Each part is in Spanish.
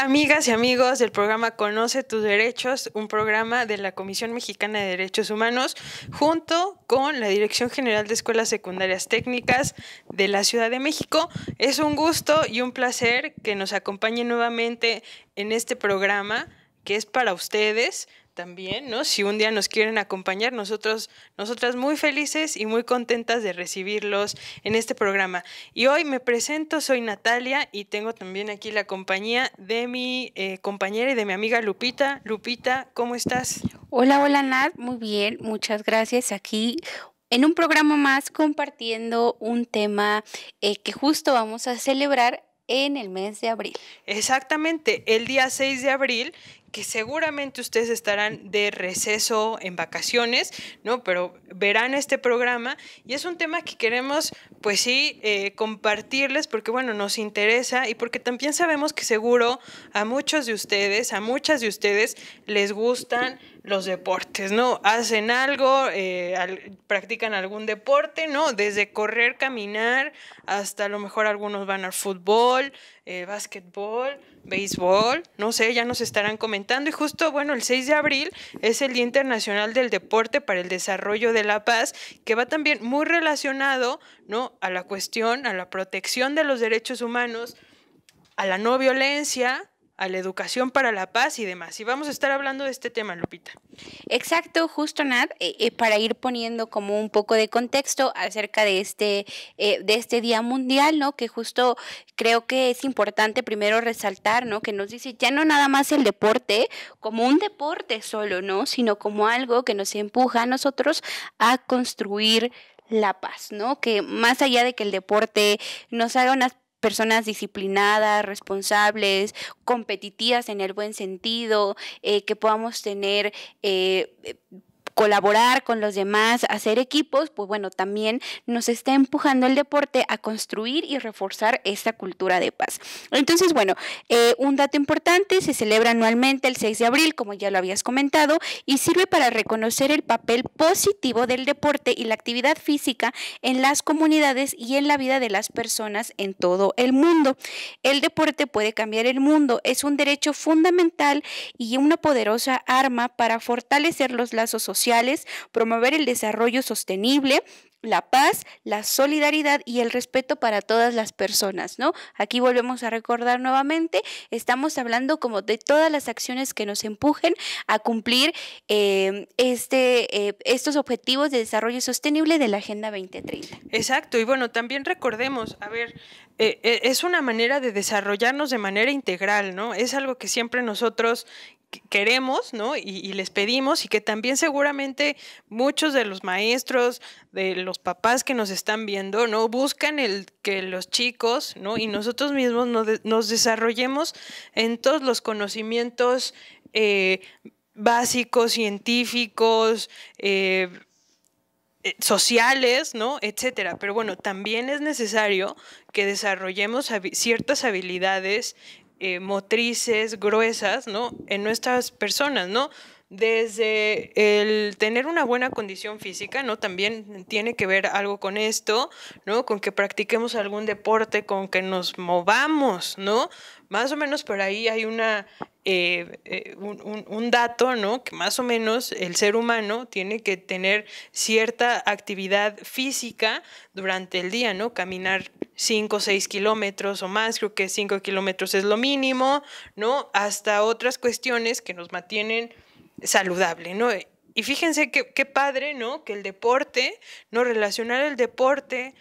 amigas y amigos del programa Conoce tus Derechos, un programa de la Comisión Mexicana de Derechos Humanos, junto con la Dirección General de Escuelas Secundarias Técnicas de la Ciudad de México. Es un gusto y un placer que nos acompañe nuevamente en este programa que es para ustedes, también, ¿no? Si un día nos quieren acompañar, nosotros, nosotras muy felices y muy contentas de recibirlos en este programa. Y hoy me presento, soy Natalia y tengo también aquí la compañía de mi eh, compañera y de mi amiga Lupita. Lupita, ¿cómo estás? Hola, hola Nat, muy bien, muchas gracias. Aquí en un programa más compartiendo un tema eh, que justo vamos a celebrar en el mes de abril. Exactamente, el día 6 de abril que seguramente ustedes estarán de receso en vacaciones, ¿no? Pero verán este programa y es un tema que queremos, pues sí, eh, compartirles porque, bueno, nos interesa y porque también sabemos que seguro a muchos de ustedes, a muchas de ustedes les gustan los deportes, ¿no? Hacen algo, eh, practican algún deporte, ¿no? Desde correr, caminar, hasta a lo mejor algunos van al fútbol, eh, básquetbol, béisbol, no sé, ya nos estarán comentando. Y justo, bueno, el 6 de abril es el Día Internacional del Deporte para el Desarrollo de la Paz, que va también muy relacionado, ¿no? A la cuestión, a la protección de los derechos humanos, a la no violencia, a la educación para la paz y demás. Y vamos a estar hablando de este tema, Lupita. Exacto, justo Nat, eh, eh, para ir poniendo como un poco de contexto acerca de este, eh, de este Día Mundial, ¿no? Que justo creo que es importante primero resaltar, ¿no? Que nos dice ya no nada más el deporte como un deporte solo, ¿no? Sino como algo que nos empuja a nosotros a construir la paz, ¿no? Que más allá de que el deporte nos haga una personas disciplinadas, responsables, competitivas en el buen sentido, eh, que podamos tener eh, colaborar con los demás, hacer equipos, pues bueno, también nos está empujando el deporte a construir y reforzar esta cultura de paz. Entonces, bueno, eh, un dato importante, se celebra anualmente el 6 de abril, como ya lo habías comentado, y sirve para reconocer el papel positivo del deporte y la actividad física en las comunidades y en la vida de las personas en todo el mundo. El deporte puede cambiar el mundo, es un derecho fundamental y una poderosa arma para fortalecer los lazos sociales promover el desarrollo sostenible, la paz, la solidaridad y el respeto para todas las personas, ¿no? Aquí volvemos a recordar nuevamente, estamos hablando como de todas las acciones que nos empujen a cumplir em, este, eh, estos objetivos de desarrollo sostenible de la Agenda 2030. Exacto, y bueno, también recordemos, a ver, eh, eh, es una manera de desarrollarnos de manera integral, ¿no? Es algo que siempre nosotros queremos, ¿no? Y, les pedimos y que también seguramente muchos de los maestros, de los papás que nos están viendo, ¿no? Buscan el que los chicos, ¿no? Y nosotros mismos nos, desarrollemos en todos los conocimientos eh, básicos, científicos, eh, eh, sociales, ¿no? Etcétera. Pero bueno, también es necesario que desarrollemos ciertas habilidades eh, motrices gruesas, ¿no? En nuestras personas, ¿no? Desde el tener una buena condición física, ¿no? También tiene que ver algo con esto, ¿no? Con que practiquemos algún deporte, con que nos movamos, ¿no? Más o menos por ahí hay una eh, eh, un, dato, ¿no? Que más o menos el ser humano tiene que tener cierta actividad física durante el día, ¿no? Caminar cinco o 6 kilómetros o más, creo que cinco kilómetros es lo mínimo, ¿no? Hasta otras cuestiones que nos mantienen saludable, ¿no? Y fíjense qué padre, ¿no? Que el deporte, ¿no? Relacionar el deporte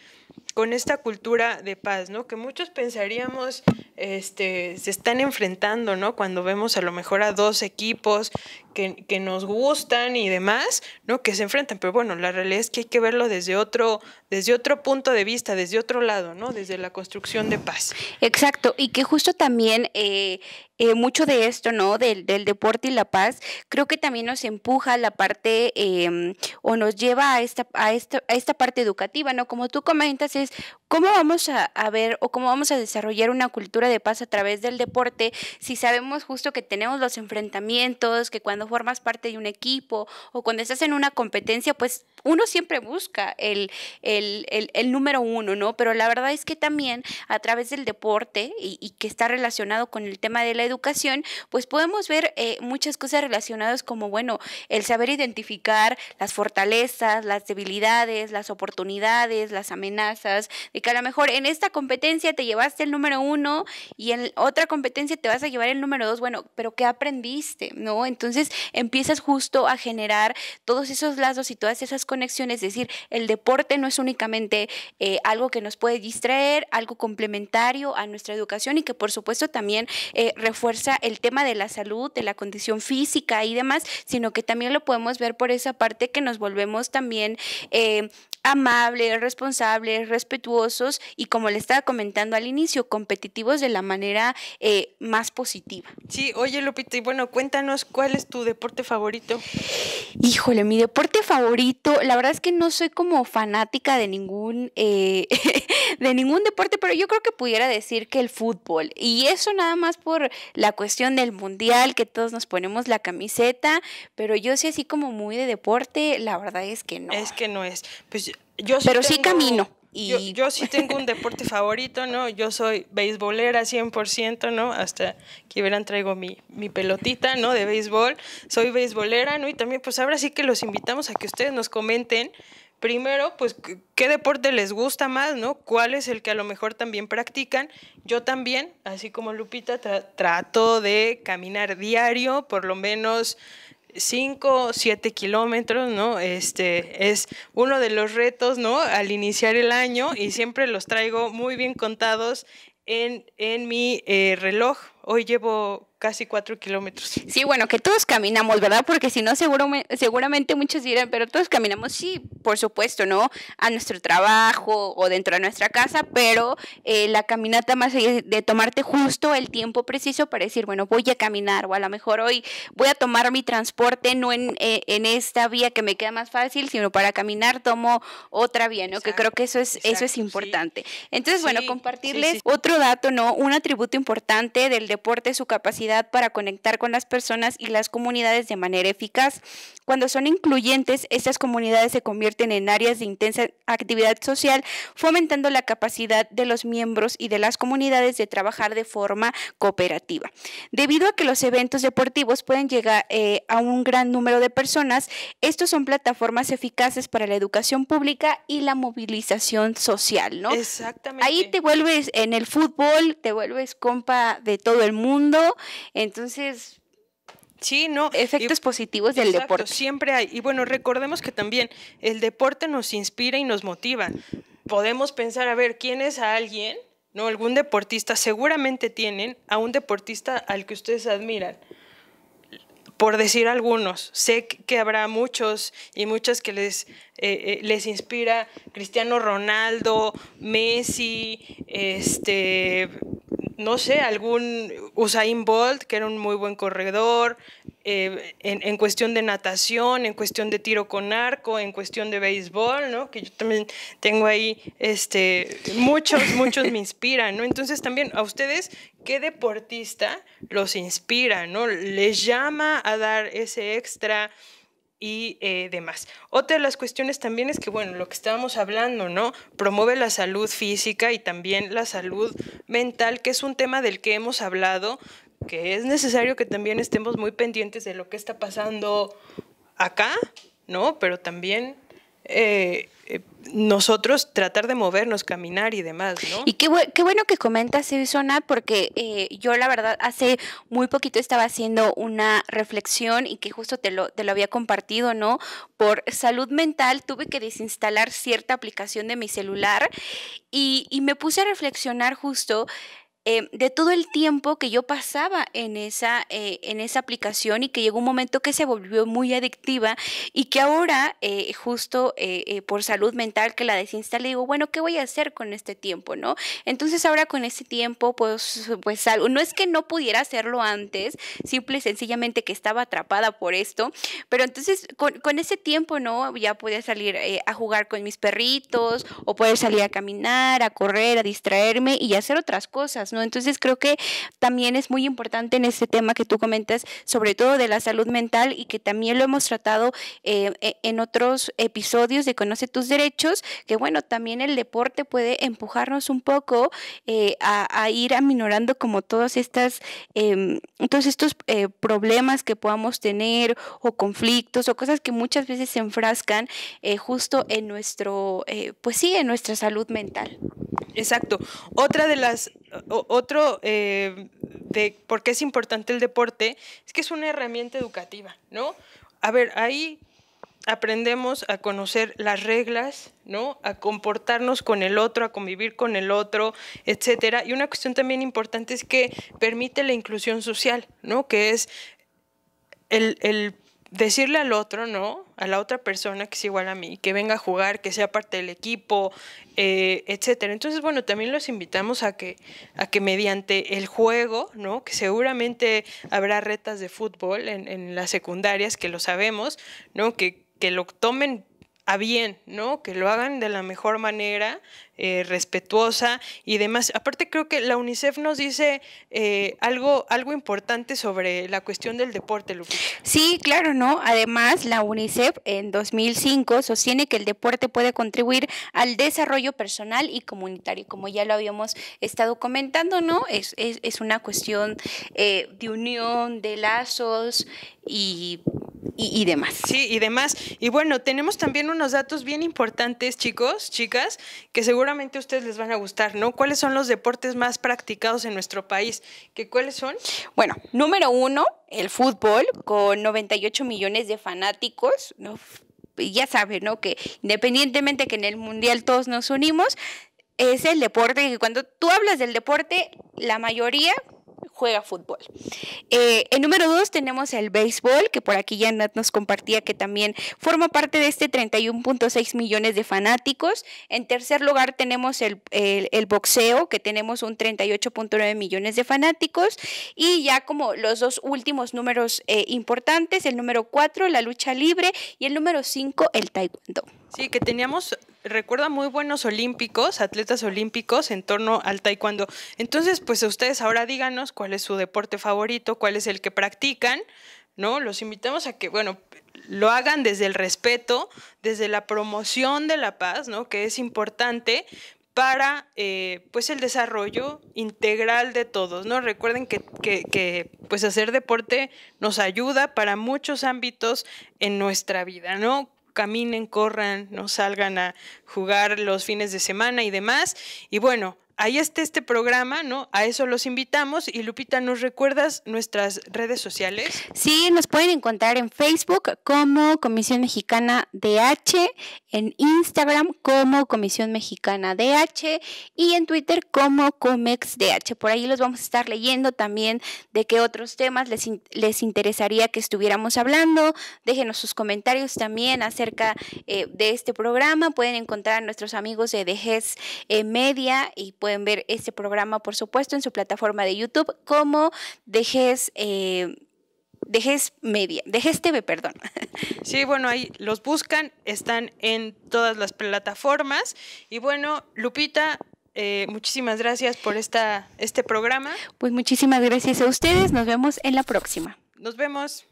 con esta cultura de paz, ¿no? Que muchos pensaríamos, este, se están enfrentando, ¿no? Cuando vemos a lo mejor a dos equipos que, que, nos gustan y demás, ¿no? Que se enfrentan. Pero bueno, la realidad es que hay que verlo desde otro, desde otro punto de vista, desde otro lado, ¿no? Desde la construcción de paz. Exacto, y que justo también eh, eh, mucho de esto, ¿no? Del, del, deporte y la paz, creo que también nos empuja la parte em, o nos lleva a esta, a, esta, a esta parte educativa, ¿no? Como tú comentas, es cómo vamos a, a ver o cómo vamos a desarrollar una cultura de paz a través del deporte si sabemos justo que tenemos los enfrentamientos, que cuando cuando formas parte de un equipo o cuando estás en una competencia, pues uno siempre busca el, el, el, número uno, ¿no? Pero la verdad es que también a través del deporte y, que está relacionado con el tema de la educación, pues podemos ver eh, muchas cosas relacionadas como, bueno, el saber identificar las fortalezas, las debilidades, las oportunidades, las amenazas, de que a lo mejor en esta competencia te llevaste el número uno y en otra competencia te vas a llevar el número dos, bueno, pero ¿qué aprendiste? ¿No? Entonces, empiezas justo a generar todos esos lazos y todas esas conexiones, es decir, el deporte no es únicamente eh, algo que nos puede distraer, algo complementario a nuestra educación y que por supuesto también eh, refuerza el tema de la salud, de la condición física y demás, sino que también lo podemos ver por esa parte que nos volvemos también eh, amables, responsables, respetuosos y como le estaba comentando al inicio, competitivos de la manera más positiva. Sí, oye Lupita, y bueno, cuéntanos cuál es tu deporte favorito? Híjole, mi deporte favorito, la verdad es que no soy como fanática de ningún, eh, de ningún deporte, pero yo creo que pudiera decir que el fútbol. Y eso nada más por la cuestión del mundial, que todos nos ponemos la camiseta, pero yo sí así como muy de deporte, la verdad es que no. Es que no es. Pues yo pero sí camino. Y... Yo, sí tengo un deporte favorito, ¿no? Yo soy beisbolera 100%, ¿no? Hasta que verán traigo mi, mi pelotita, ¿no? De béisbol. Soy beisbolera, ¿no? Y también, pues ahora sí que los invitamos a que ustedes nos comenten primero, pues, qué deporte les gusta más, ¿no? ¿Cuál es el que a lo mejor también practican? Yo también, así como Lupita, trato de caminar diario, por lo menos 5, 7 kilómetros, ¿no? Este es uno de los retos, ¿no? Al iniciar el año y siempre los traigo muy bien contados en, mi eh, reloj, Hoy llevo casi cuatro kilómetros. Sí, bueno, que todos caminamos, ¿verdad? Porque si no, seguro, seguramente muchos dirán, pero todos caminamos, sí, por supuesto, ¿no? A nuestro trabajo o dentro de nuestra casa, pero eh, la caminata más de tomarte justo el tiempo preciso para decir, bueno, voy a caminar o a lo mejor hoy voy a tomar mi transporte, no en, eh, esta vía que me queda más fácil, sino para caminar tomo otra vía, ¿no? que creo que eso es, eso es importante. Entonces, bueno, compartirles otro dato, ¿no? Un atributo importante del su capacidad para conectar con las personas y las comunidades de manera eficaz. Cuando son incluyentes, estas comunidades se convierten en áreas de intensa actividad social, fomentando la capacidad de los miembros y de las comunidades de trabajar de forma cooperativa. Debido a que los eventos deportivos pueden llegar eh, a un gran número de personas, estos son plataformas eficaces para la educación pública y la movilización social, ¿no? Exactamente. Ahí te vuelves en el fútbol, te vuelves compa de todo el mundo. Entonces, Sí, no. Efectos positivos del deporte. Siempre hay. Y bueno, recordemos que también el deporte nos inspira y nos motiva. Podemos pensar, a ver, ¿quién es a alguien? ¿No? Algún deportista, seguramente tienen a un deportista al que ustedes admiran. Por decir algunos, sé que habrá muchos y muchas que les, eh, eh, les inspira Cristiano Ronaldo, Messi, este, no sé, algún Usain Bolt, que era un muy buen corredor, eh, en, en, cuestión de natación, en cuestión de tiro con arco, en cuestión de béisbol, ¿no? Que yo también tengo ahí, este, muchos, muchos me inspiran, ¿no? Entonces también a ustedes, ¿qué deportista los inspira, ¿no? Les llama a dar ese extra, y eh, demás. Otra de las cuestiones también es que, bueno, lo que estábamos hablando, ¿no? Promueve la salud física y también la salud mental, que es un tema del que hemos hablado, que es necesario que también estemos muy pendientes de lo que está pasando acá, ¿no? Pero también eh, eh, nosotros tratar de movernos, caminar y demás, ¿no? Y qué, bueno que comentas, Susana, porque eh, yo la verdad hace muy poquito estaba haciendo una reflexión y que justo te lo, había compartido, ¿no? Por salud mental tuve que desinstalar cierta aplicación de mi celular y me puse a reflexionar justo Em, de todo el tiempo que yo pasaba en esa, eh, en esa aplicación y que llegó un momento que se volvió muy adictiva y que ahora, eh, justo eh, por salud mental que la desinstalé, digo, bueno, ¿qué voy a hacer con este tiempo, no? Entonces ahora con ese tiempo, pues, pues algo, no es que no pudiera hacerlo antes, simple y sencillamente que estaba atrapada por esto, pero entonces con, con ese tiempo, ¿no? Ya podía salir a jugar con mis perritos o poder salir a caminar, a correr, a distraerme y hacer otras cosas, entonces creo que también es muy importante en este tema que tú comentas, sobre todo de la salud mental y que también lo hemos tratado eh, e, en otros episodios de Conoce tus derechos, que bueno, también el deporte puede empujarnos un poco eh, a, ir aminorando como todas estas, em, todos estos eh, problemas que podamos tener o conflictos o cosas que muchas veces se enfrascan justo en nuestro, pues sí, en nuestra salud mental. Exacto. Otra de las, otro eh, de por qué es importante el deporte es que es una herramienta educativa, ¿no? A ver, ahí aprendemos a conocer las reglas, ¿no? A comportarnos con el otro, a convivir con el otro, etcétera. Y una cuestión también importante es que permite la inclusión social, ¿no? Que es el decirle al otro, ¿no? A la otra persona que es igual a mí, que venga a jugar, que sea parte del equipo, eh, etcétera. Entonces, bueno, también los invitamos a que, a que mediante el juego, ¿no? Que seguramente habrá retas de fútbol en, en las secundarias, que lo sabemos, ¿no? Que, que lo tomen a bien, ¿no? Que lo hagan de la mejor manera, eh, respetuosa y demás. Aparte creo que la UNICEF nos dice eh, algo, algo importante sobre la cuestión del deporte, Lupita. Sí, claro, ¿no? Además, la UNICEF en 2005 sostiene que el deporte puede contribuir al desarrollo personal y comunitario, como ya lo habíamos estado comentando, ¿no? Es, es, es una cuestión eh, de unión, de lazos y y, demás. Sí, y demás. Y bueno, tenemos también unos datos bien importantes, chicos, chicas, que seguramente a ustedes les van a gustar, ¿no? ¿Cuáles son los deportes más practicados en nuestro país? ¿Qué, ¿Cuáles son? Bueno, número uno, el fútbol, con 98 millones de fanáticos, ¿no? Ya saben, ¿no? Que independientemente que en el Mundial todos nos unimos, es el deporte que cuando tú hablas del deporte, la mayoría juega fútbol. Eh, en número dos tenemos el béisbol, que por aquí ya Nat nos compartía que también forma parte de este 31.6 millones de fanáticos. En tercer lugar tenemos el, boxeo, que tenemos un 38.9 millones de fanáticos. Y ya como los dos últimos números eh, importantes, el número cuatro, la lucha libre, y el número cinco, el taekwondo. Sí, que teníamos Recuerda muy buenos olímpicos, atletas olímpicos en torno al taekwondo. Entonces, pues ustedes ahora díganos cuál es su deporte favorito, cuál es el que practican, ¿no? Los invitamos a que, bueno, lo hagan desde el respeto, desde la promoción de la paz, ¿no? Que es importante para eh, pues el desarrollo integral de todos, ¿no? Recuerden que, que, pues hacer deporte nos ayuda para muchos ámbitos en nuestra vida, ¿no? caminen, corran, no salgan a jugar los fines de semana y demás. Y bueno, ahí está este programa, ¿no? A eso los invitamos. Y Lupita, ¿nos recuerdas nuestras redes sociales? Sí, nos pueden encontrar en Facebook como Comisión Mexicana DH, en Instagram como Comisión Mexicana DH y en Twitter como Comex DH. Por ahí los vamos a estar leyendo también de qué otros temas les, interesaría que estuviéramos hablando. Déjenos sus comentarios también acerca eh, de este programa. Pueden encontrar a nuestros amigos de DGES eh, Media y pues, pueden ver este programa, por supuesto, en su plataforma de YouTube como Dejes... Eh, Dejes Media, Dejes TV, perdón. Sí, bueno, ahí los buscan, están en todas las plataformas. Y bueno, Lupita, eh, muchísimas gracias por esta, este programa. Pues muchísimas gracias a ustedes, nos vemos en la próxima. Nos vemos.